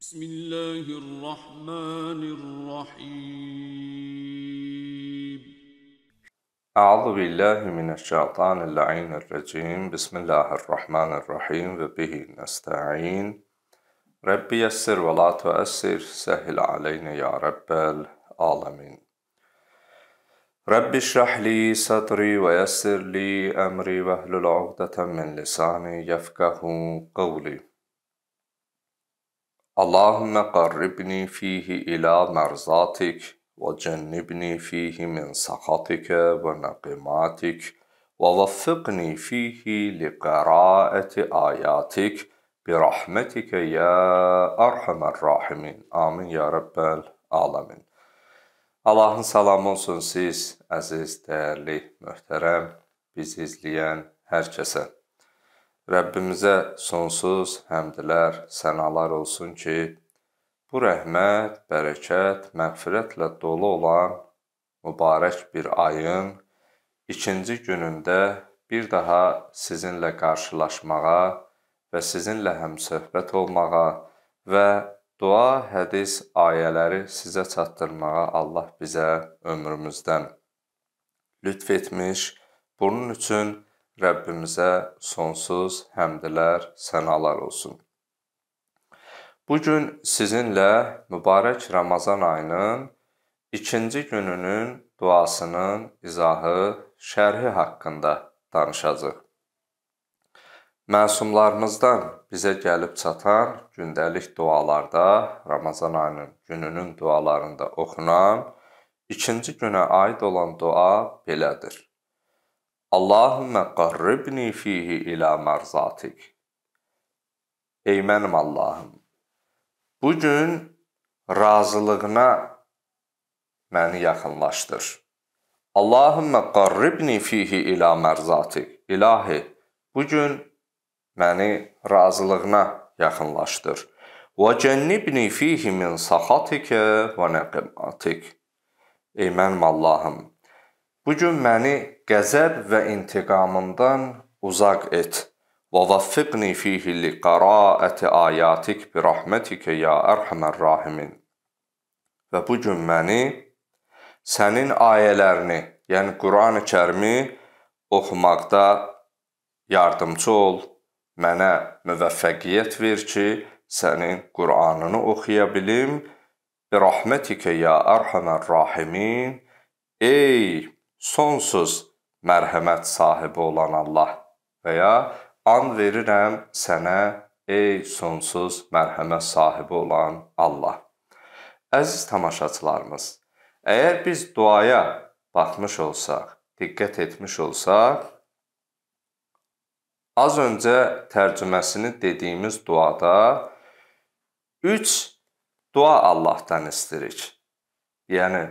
بسم الله الرحمن الرحيم أعوذ بالله من الشيطان اللعين الرجيم بسم الله الرحمن الرحيم وبه نستعين ربي يسر ولا تؤسر سهل علينا يا رب العالمين رب اشرح لي صدري ويسر لي أمري واهل عقدة من لساني يفقه قولي اللهم قربني فيه إلى مرضاتك وجنبني فيه من سخطك ونقماتك ووفقني فيه لقراءة آياتك برحمتك يا أرحم الراحمين آمين يا رب العالمين Allahın salamı olsun siz, əziz, dəyərli, möhtərəm, bizi izləyən hər kəsə. Rəbbimizə sonsuz həmdlər, sənalar olsun ki, bu rəhmət, bərəkət, məğfirətlə dolu olan mübarək bir ayın ikinci günündə bir daha sizinlə qarşılaşmağa və sizinlə həmsöhbət olmağa və dua, hədis, ayələri sizə çatdırmağa Allah bizə ömrümüzdən lütf etmiş. Bunun üçün Rəbbimizə sonsuz həmdlər, sənalar olsun. Bu gün sizinlə mübarək Ramazan ayının ikinci gününün duasının izahı, şərhi haqqında danışacağıq. Məsumlarımızdan bizə gəlib çatan gündəlik dualarda, Ramazan ayının gününün dualarında oxunan ikinci günə aid olan dua belədir. Allahümmə qarribni fihi ilə mərzatik. Ey mənim Allahım, bu gün razılığına məni yaxınlaşdır. Allahümmə qarribni fihi ilə mərzatik. İlahi, bu gün məni razılığına yaxınlaşdır. Və cənnibni fihi min saxatikə və nəqmatik. Ey mənim Allahım, Bu gün məni qəzəb və intiqamından uzaq et. Və vəffiqni fihi li qiraəti ayatik bi rahmetikə ya erhamer rahimin. Və bu gün məni sənin ayələrini, yəni Qurani-Kərimi oxumaqda yardımçı ol. Mənə müvəffəqiyyət ver ki, sənin Qur'anını oxuya bilim. Bi rahmetikə ya erhamer rahimin. Ey sonsuz mərhəmət sahibi olan Allah və ya an verirəm sənə ey sonsuz mərhəmət sahibi olan Allah. Əziz tamaşaçılarımız, əgər biz duaya baxmış olsaq, diqqət etmiş olsaq, az öncə tərcüməsini dediyimiz duada 3 dua Allahdan istəyirik. Yəni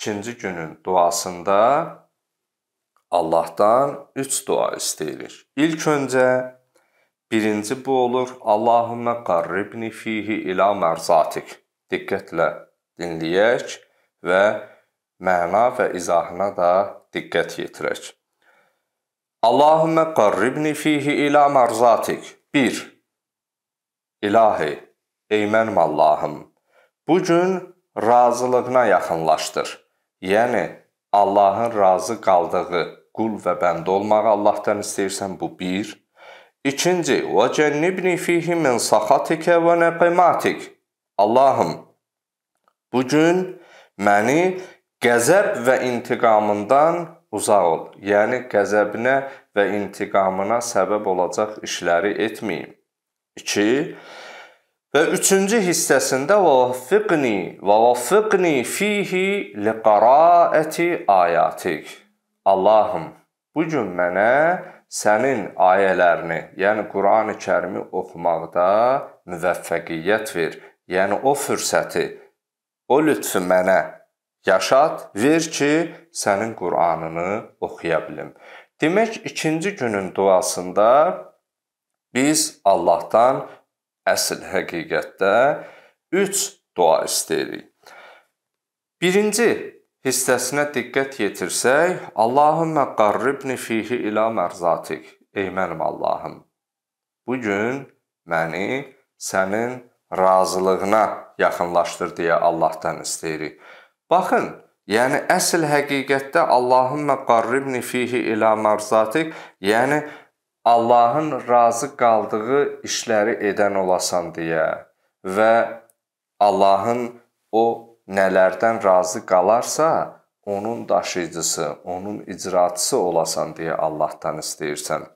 ikinci günün duasında Allahdan üç dua istəyirik. İlk öncə birinci bu olur. Allahümmə qarribni fihi ilə mərzatik. Diqqətlə dinləyək və məna və izahına da diqqət yetirək. Allahümmə qarribni fihi ilə mərzatik. 1. İlahi, ey mənim Allahım, bu gün razılığına yaxınlaşdır. Yəni Allahın razı qaldığı qul və bəndə olmağı Allahdan istəyirsən bu bir. İkinci, və cənnibni fihi min saxatikə və nəqimatik. Allahım, bu gün məni qəzəb və intiqamından uzaq ol. Yəni qəzəbinə və intiqamına səbəb olacaq işləri etməyim. 2. Və üçüncü hissəsində və vaffiqni və vaffiqni fihi liqaraati ayatik. Allahım, bu gün mənə sənin ayələrini, yəni Qurani-Kərimi oxumaqda müvəffəqiyyət ver. Yəni o fürsəti, o lütfü mənə yaşat, ver ki, sənin Qur'anını oxuya bilim. Demək, ikinci günün duasında biz Allahdan əsl həqiqətdə 3 dua istəyirik. Birinci hissəsinə diqqət yetirsək, Allahumma qarribni fihi ila mərzatik. Ey mənim Allahım, bu gün məni sənin razılığına yaxınlaşdır deyə Allahdan istəyirik. Baxın, yəni əsl həqiqətdə Allahumma qarribni fihi ila mərzatik, yəni Allahın razı qaldığı işləri edən olasan deyə və Allahın o nələrdən razı qalarsa, onun daşıyıcısı, onun icraçısı olasan deyə Allahdan istəyirsən.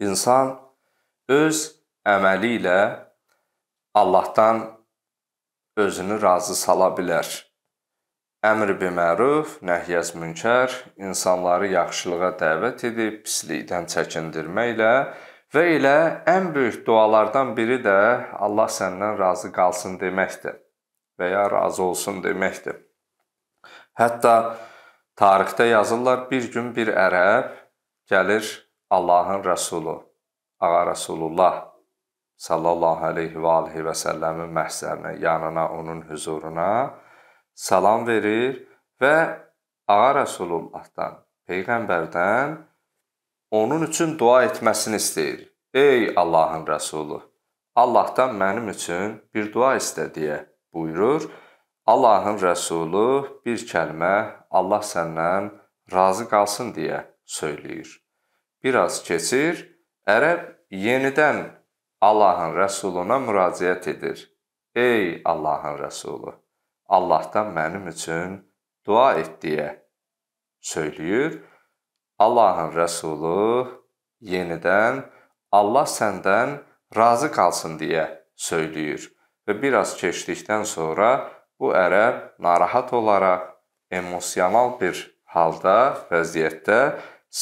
İnsan öz əməli ilə Allahdan özünü razı sala bilər. Əmr biməruf, nəhiyyəz münkər insanları yaxşılığa dəvət edib pislikdən çəkindirməklə və elə ən böyük dualardan biri də Allah səndən razı qalsın deməkdir və ya razı olsun deməkdir. Hətta tarixdə yazırlar bir gün bir ərəb gəlir Allahın rəsulu, ağa Rasulullah sallallahu alayhi və alihi və səlləmin məhsərinə, yanına, onun huzuruna salam verir və Ağa Rəsulullahdan, Peyğəmbərdən onun üçün dua etməsini istəyir. Ey Allahın Rəsulu, Allahdan mənim üçün bir dua istə deyə buyurur. Allahın Rəsulu bir kəlmə Allah səndən razı qalsın deyə söyləyir. Bir az keçir, ərəb yenidən Allahın Rəsuluna müraciət edir. Ey Allahın Rəsulu, Allahdan mənim üçün dua et deyə söyləyir. Allahın rəsulu yenidən Allah səndən razı qalsın deyə söyləyir və biraz keçdikdən sonra bu ərəb narahat olaraq emosional bir halda, vəziyyətdə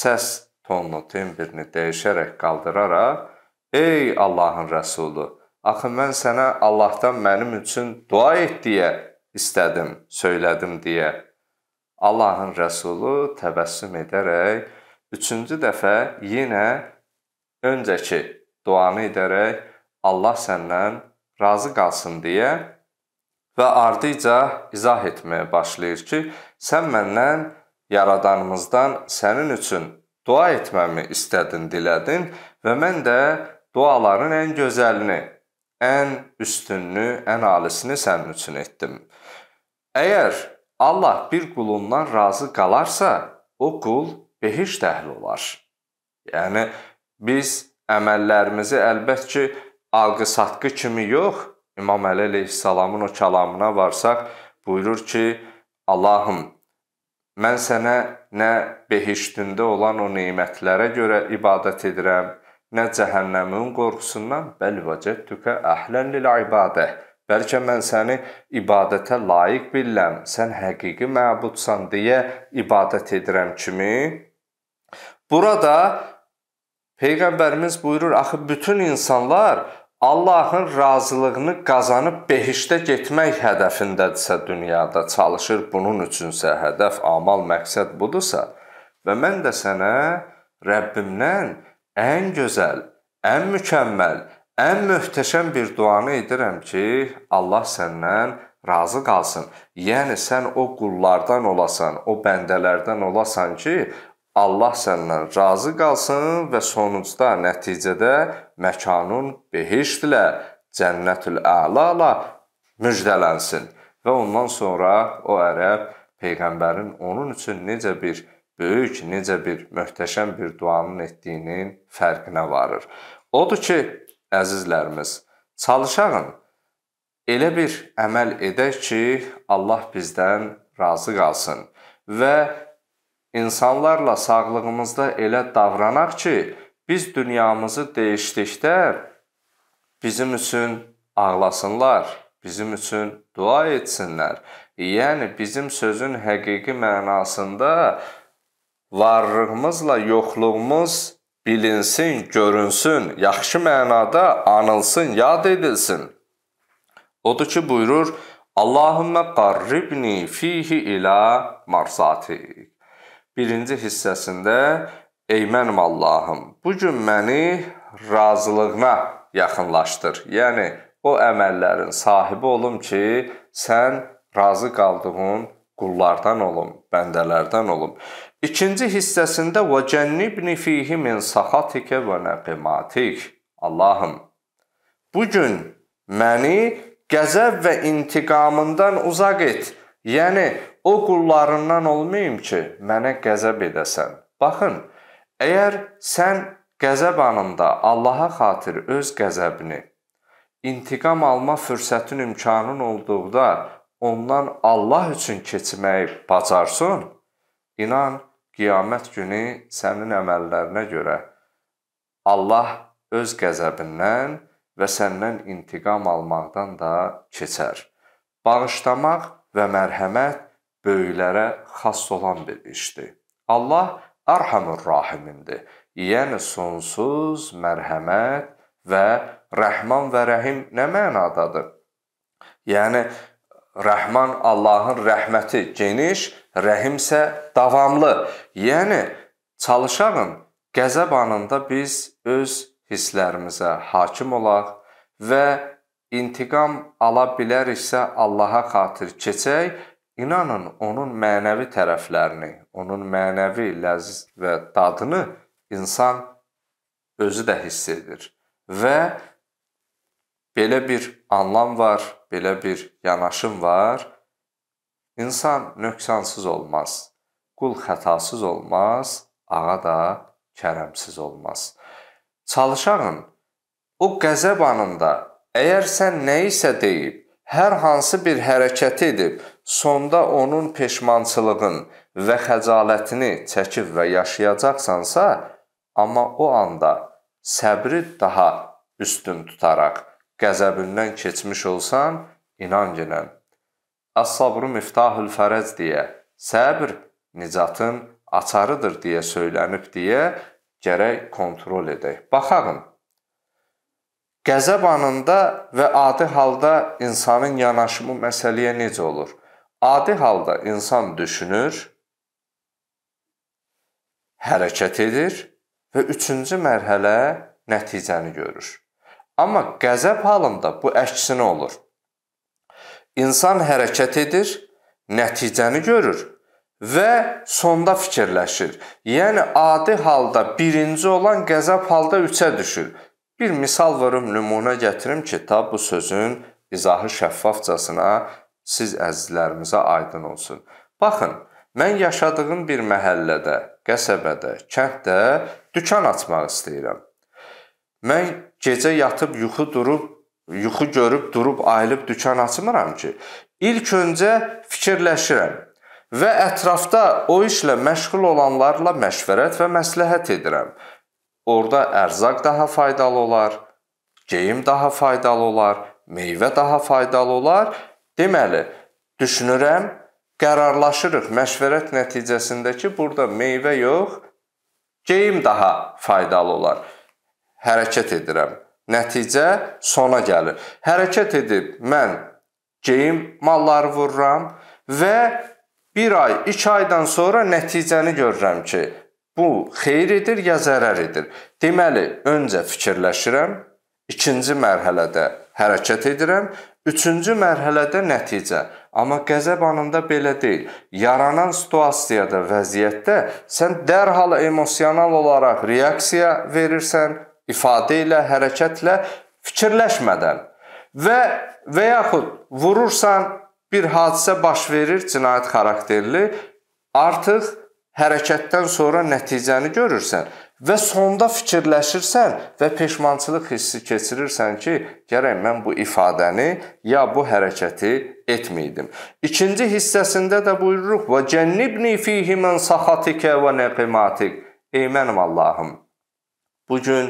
səs tonunu, timbrini dəyişərək qaldıraraq: "Ey Allahın rəsulu, axı mən sənə Allahdan mənim üçün dua et deyə istədim, söylədim deyə Allahın rəsulu təbəssüm edərək üçüncü dəfə yenə öncəki duanı edərək Allah səndən razı qalsın deyə və ardıca izah etməyə başlayır ki, sən məndən yaradanımızdan sənin üçün dua etməmi istədin, dilədin və mən də duaların ən gözəlini ən üstününü, ən alisini sənin üçün etdim. Əgər Allah bir qulundan razı qalarsa, o qul behişt əhli olar. Yəni biz əməllərimizi əlbəttə ki, alqı-satqı kimi yox, İmam Əli əleyhissalamın o kəlamına varsaq, buyurur ki, Allahım, mən sənə nə behiştündə olan o nemətlərə görə ibadət edirəm, nə cəhənnəmin qorxusundan bəl vəcəttükə əhlən lil ibadə. Bəlkə mən səni ibadətə layiq bilirəm, sən həqiqi məbudsan deyə ibadət edirəm kimi. Burada Peyğəmbərimiz buyurur, axı bütün insanlar Allahın razılığını qazanıb behiştə getmək hədəfindədirsə dünyada çalışır, bunun üçünsə hədəf, amal, məqsəd budursa və mən də sənə Rəbbimdən ən gözəl, ən mükəmməl, ən möhtəşəm bir duanı edirəm ki, Allah səndən razı qalsın. Yəni sən o qullardan olasan, o bəndələrdən olasan ki, Allah səndən razı qalsın və sonucda nəticədə məkanın behiştlə, cənnətül əla ilə müjdələnsin. Və ondan sonra o ərəb peyğəmbərin onun üçün necə bir böyük necə bir möhtəşəm bir duanın etdiyinin fərqinə varır. Odur ki, əzizlərimiz, çalışağın elə bir əməl edək ki, Allah bizdən razı qalsın və insanlarla sağlığımızda elə davranaq ki, biz dünyamızı dəyişdikdə bizim üçün ağlasınlar, bizim üçün dua etsinlər. Yəni bizim sözün həqiqi mənasında varlığımızla yoxluğumuz bilinsin, görünsün, yaxşı mənada anılsın, yad edilsin. Odur ki, buyurur, Allahümmə qarribni fihi ilə marsatik. Birinci hissəsində, ey mənim Allahım, bugün məni razılığına yaxınlaşdır. Yəni, o əməllərin sahibi olum ki, sən razı qaldığın qullardan olum bəndələrdən olub. İkinci hissəsində və cənnibni fihi min saxatikə və nəqimatik. Allahım, bu gün məni qəzəb və intiqamından uzaq et. Yəni o qullarından olmayım ki, mənə qəzəb edəsən. Baxın, əgər sən qəzəb anında Allaha xatir öz qəzəbini intiqam alma fürsətin imkanın olduqda ondan Allah üçün keçməyi bacarsın, inan, qiyamət günü sənin əməllərinə görə Allah öz qəzəbindən və səndən intiqam almaqdan da keçər. Bağışlamaq və mərhəmət böyüklərə xas olan bir işdir. Allah Arhamur Rahimindir. Yəni sonsuz mərhəmət və Rəhman və Rəhim nə mənadadır? Yəni Rəhman Allahın rəhməti geniş, rəhimsə davamlı. Yəni çalışağın qəzəb anında biz öz hisslərimizə hakim olaq və intiqam ala biləriksə Allaha xatir keçək. İnanın, onun mənəvi tərəflərini, onun mənəvi ləzzət və dadını insan özü də hiss edir və belə bir anlam var, belə bir yanaşım var. İnsan nöqsansız olmaz. Qul xətasız olmaz, ağa da kərəmsiz olmaz. Çalışağın o qəzəb anında əgər sən nə isə deyib, hər hansı bir hərəkət edib, sonda onun peşmançılığın və xəcalətini çəkib və yaşayacaqsansa, amma o anda səbri daha üstün tutaraq qəzəbindən keçmiş olsan, inan gələn. Əs-sabru miftahül fərəz deyə, səbr nicatın açarıdır deyə söylənib deyə gərək kontrol edək. Baxaq. Qəzəb anında və adi halda insanın yanaşımı məsələyə necə olur? Adi halda insan düşünür, hərəkət edir və üçüncü mərhələ nəticəni görür. Amma qəzəb halında bu əksinə olur. İnsan hərəkət edir, nəticəni görür və sonda fikirləşir. Yəni adi halda birinci olan qəzəb halda üçə düşür. Bir misal verim, nümunə gətirim ki, ta bu sözün izahı şəffafcasına siz əzizlərimizə aydın olsun. Baxın, mən yaşadığım bir məhəllədə, qəsəbədə, kənddə dükan açmaq istəyirəm. Mən gecə yatıb yuxu durub, yuxu görüb durub ayılıb dükan açmıram ki. İlk öncə fikirləşirəm və ətrafda o işlə məşğul olanlarla məşvərət və məsləhət edirəm. Orda ərzaq daha faydalı olar, geyim daha faydalı olar, meyvə daha faydalı olar. Deməli, düşünürəm, qərarlaşırıq məşvərət nəticəsində ki, burada meyvə yox, geyim daha faydalı olar hərəkət edirəm. Nəticə sona gəlir. Hərəkət edib mən geyim malları vururam və 1 ay, 2 aydan sonra nəticəni görürəm ki, bu xeyir edir ya zərər edir. Deməli, öncə fikirləşirəm, ikinci mərhələdə hərəkət edirəm, üçüncü mərhələdə nəticə. Amma qəzəb anında belə deyil. Yaranan situasiyada, vəziyyətdə sən dərhal emosional olaraq reaksiya verirsən ifadə ilə, hərəkətlə fikirləşmədən və və yaxud vurursan bir hadisə baş verir, cinayət xarakterli, artıq hərəkətdən sonra nəticəni görürsən və sonda fikirləşirsən və peşmançılıq hissi keçirirsən ki, gərək mən bu ifadəni ya bu hərəkəti etməydim. İkinci hissəsində də buyururuq: "Və cənnibni fihi men sahatikə və neqimatik." Ey mənim Allahım, bu gün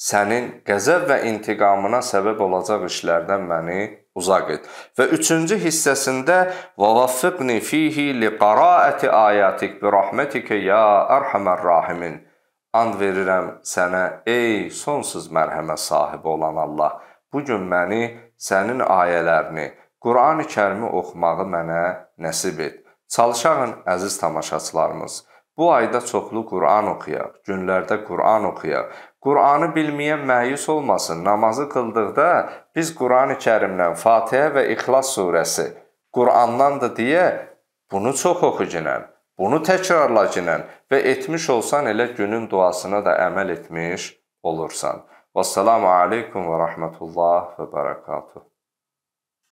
sənin qəzəb və intiqamına səbəb olacaq işlərdən məni uzaq et. Və 3-cü hissəsində vavaffıqni fihi liqiraati ayatik bi rahmetike ya erhamer rahimin. And verirəm sənə ey sonsuz mərhəmə sahibi olan Allah. Bu gün məni sənin ayələrini, Qurani-Kərimi oxumağı mənə nəsib et. Çalışağın əziz tamaşaçılarımız. Bu ayda çoxlu Qur'an oxuyaq, günlərdə Qur'an oxuyaq. Qur'anı bilməyən məyus olmasın. Namazı qıldıqda biz Qurani-Kərimdən Fatihə və İxlas surəsi, Qur'andan da deyə bunu çox oxu ginən, bunu təkrarla ginən və etmiş olsan elə günün duasına da əməl etmiş olursan. Vəssalamu aleykum və rəhmətullah və bərəkatuh.